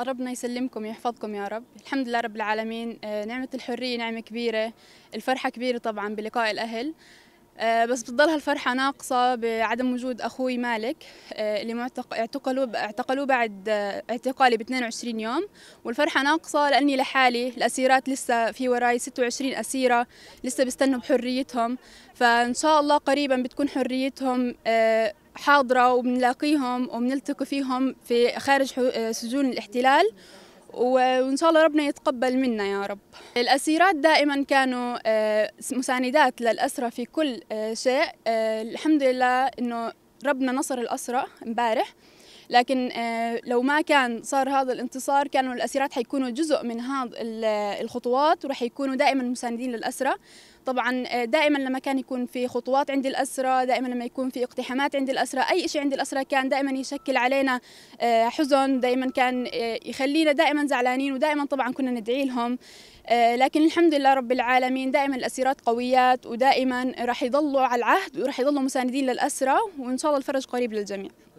ربنا يسلمكم ويحفظكم يا رب الحمد لله رب العالمين آه، نعمة الحرية نعمة كبيرة الفرحة كبيرة طبعا بلقاء الأهل آه، بس بتضلها الفرحة ناقصة بعدم وجود أخوي مالك آه، اللي اعتقلوه اعتقلوه بعد آه، اعتقالي ب 22 يوم والفرحة ناقصة لأني لحالي الأسيرات لسه في وراي 26 أسيرة لسه بيستنوا بحريتهم فإن شاء الله قريبا بتكون حريتهم حاضرة وبنلاقيهم وبنلتقي فيهم في خارج سجون الاحتلال وإن شاء الله ربنا يتقبل منا يا رب الأسيرات دائما كانوا آه، مساندات للأسرة في كل آه، شيء آه، الحمد لله أنه ربنا نصر الأسرة امبارح لكن آه، لو ما كان صار هذا الانتصار كانوا الأسيرات حيكونوا جزء من هذه الخطوات ورح يكونوا دائما مساندين للأسرة طبعا آه، دائما لما كان يكون في خطوات عند الأسرة دائما لما يكون في اقتحامات عند الأسرة أي شيء عند الأسرة كان دائما يشكل علينا آه، حزن دائما كان يخلينا دائما زعلانين ودائما طبعا كنا ندعي لهم لكن الحمد لله رب العالمين دائما الأسيرات قويات ودائما راح يضلوا على العهد وراح يضلوا مساندين للأسرة وإن شاء الله الفرج قريب للجميع